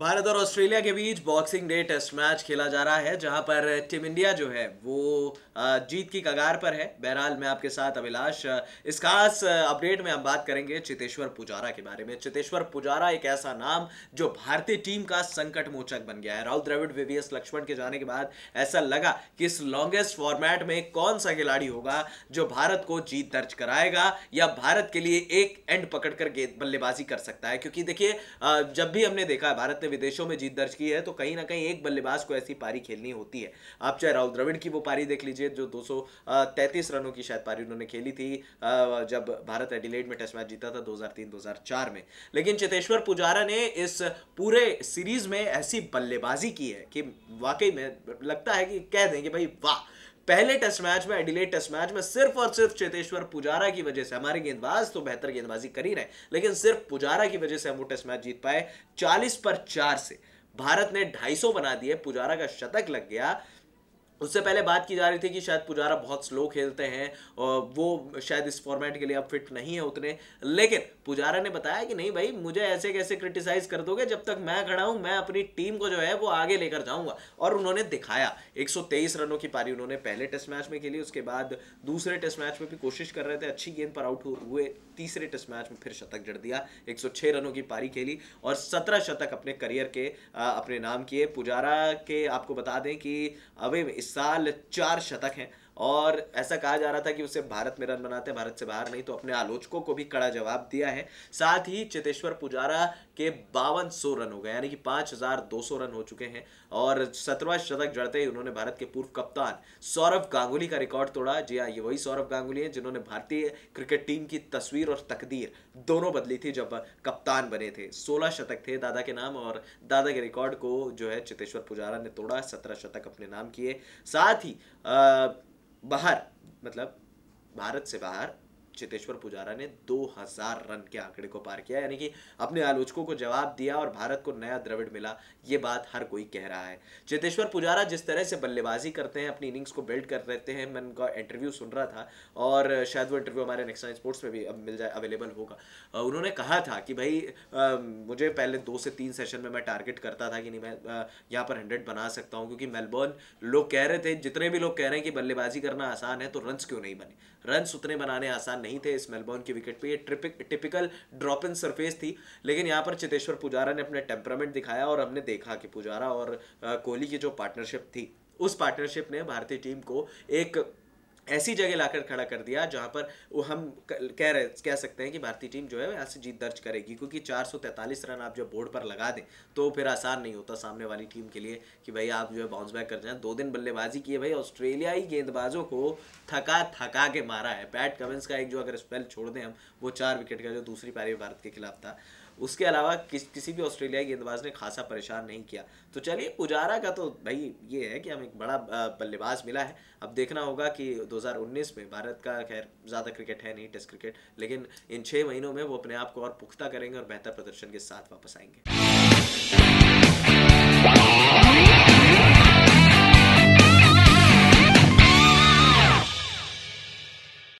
भारत और ऑस्ट्रेलिया के बीच बॉक्सिंग डे टेस्ट मैच खेला जा रहा है जहां पर टीम इंडिया जो है वो जीत की कगार पर है बहरहाल मैं आपके साथ अभिलाष इस खास अपडेट में हम बात करेंगे चितेश्वर पुजारा के बारे में चितेश्वर पुजारा एक ऐसा नाम जो भारतीय टीम का संकट मोचक बन गया है राहुल द्रविड वीवीएस लक्ष्मण के जाने के बाद ऐसा लगा कि इस लॉन्गेस्ट फॉर्मेट में कौन सा खिलाड़ी होगा जो भारत को जीत दर्ज कराएगा या भारत के लिए एक एंड पकड़कर बल्लेबाजी कर सकता है क्योंकि देखिए जब भी हमने देखा भारत ने विदेशों में जीत दर्ज की है तो कहीं ना कहीं एक बल्लेबाज को ऐसी पारी खेलनी होती है आप चाहे राहुल द्रविड़ की वो पारी देख लीजिए जो दो रनों की शायद पारी उन्होंने खेली थी जब भारत एडिलेड में टेस्ट मैच जीता था दो हजार में लेकिन चेतेश्वर पुजारा ने इस पूरे सीरीज में ऐसी बल्लेबाजी की है कि वाकई में लगता है कि कह देंगे भाई वाह पहले टेस्ट मैच में एडिलेट टेस्ट मैच में सिर्फ और सिर्फ चेतेश्वर पुजारा की वजह से हमारे गेंदबाज तो बेहतर गेंदबाजी कर ही रहे लेकिन सिर्फ पुजारा की वजह से हम वो टेस्ट मैच जीत पाए चालीस पर चार से भारत ने ढाई बना दिए पुजारा का शतक लग गया उससे पहले बात की जा रही थी कि शायद पुजारा बहुत स्लो खेलते हैं और वो शायद इस फॉर्मेट के लिए अब फिट नहीं है उतने लेकिन पुजारा ने बताया कि नहीं भाई मुझे ऐसे कैसे क्रिटिसाइज कर दोगे जब तक मैं खड़ा हूँ मैं अपनी टीम को जो है वो आगे लेकर जाऊँगा और उन्होंने दिखाया 123 रनों की पारी उन्होंने पहले टेस्ट मैच में खेली उसके बाद दूसरे टेस्ट मैच में भी कोशिश कर रहे थे अच्छी गेंद पर आउट हुए तीसरे टेस्ट मैच में फिर शतक जड़ दिया एक रनों की पारी खेली और सत्रह शतक अपने करियर के अपने नाम किए पुजारा के आपको बता दें कि अवे इस साल चार शतक हैं और ऐसा कहा जा रहा था कि उसे भारत में रन बनाते हैं भारत से बाहर नहीं तो अपने आलोचकों को भी कड़ा जवाब दिया है साथ ही चेतेश्वर पुजारा के बावन सौ रन हो गए यानी कि पाँच हजार दो सौ रन हो चुके हैं और सत्रवा शतक जड़ते ही उन्होंने भारत के पूर्व कप्तान सौरभ गांगुली का रिकॉर्ड तोड़ा जी हाँ ये वही सौरभ गांगुली है जिन्होंने भारतीय क्रिकेट टीम की तस्वीर और तकदीर दोनों बदली थी जब कप्तान बने थे सोलह शतक थे दादा के नाम और दादा के रिकॉर्ड को जो है चेतेश्वर पुजारा ने तोड़ा सत्रह शतक अपने नाम किए साथ ही बाहर मतलब भारत से बाहर चेतेश्वर पुजारा ने 2000 रन के आंकड़े को पार किया यानी कि अपने आलोचकों को जवाब दिया और भारत को नया द्रविड़ मिला ये बात हर कोई कह रहा है चेतेश्वर पुजारा जिस तरह से बल्लेबाजी करते हैं अपनी इनिंग्स को बिल्ड कर रहते हैं मैं उनका इंटरव्यू सुन रहा था और शायद वो इंटरव्यू हमारे नेक्स्ट टाइम स्पोर्ट्स में भी अब मिल जाए अवेलेबल होगा उन्होंने कहा था कि भाई आ, मुझे पहले दो से तीन सेशन में मैं टारगेट करता था कि नहीं मैं यहाँ पर हंड्रेड बना सकता हूँ क्योंकि मेलबोर्न लोग कह रहे थे जितने भी लोग कह रहे हैं कि बल्लेबाजी करना आसान है तो रन्स क्यों नहीं बने रन्स उतने बनाने आसान नहीं थे इस मेलबोर्न की विकेट पे ये ट्रिपिक टिपिकल ड्रॉप इन सरफेस थी लेकिन यहाँ पर चितेश्वर पुजारा ने अपने टेम्परामेंट दिखाया और हमने देखा कि पुजारा और कोहली की जो पार्टनरशिप थी उस पार्टनरशिप ने भारतीय टीम को एक ऐसी जगह लाकर खड़ा कर दिया जहां पर हम कह रहे कह सकते हैं कि भारतीय टीम जो है ऐसे जीत दर्ज करेगी क्योंकि चार रन आप जब बोर्ड पर लगा दें तो फिर आसान नहीं होता सामने वाली टीम के लिए कि भाई आप जो है बाउंस बैक कर जाए दो दिन बल्लेबाजी की है भाई ऑस्ट्रेलियाई गेंदबाजों को थका थका के मारा है पैट कमिंस का एक जो अगर स्पेल छोड़ दें हम वो चार विकेट का जो दूसरी पारी भारत के खिलाफ था उसके अलावा किस किसी भी ऑस्ट्रेलिया गेंदबाज ने खासा परेशान नहीं किया तो चलिए पुजारा का तो भाई ये है कि हमें एक बड़ा बल्लेबाज मिला है अब देखना होगा कि 2019 में भारत का खैर ज़्यादा क्रिकेट है नहीं टेस्ट क्रिकेट लेकिन इन छः महीनों में वो अपने आप को और पुख्ता करेंगे और बेहतर प्रदर्शन के साथ वापस आएंगे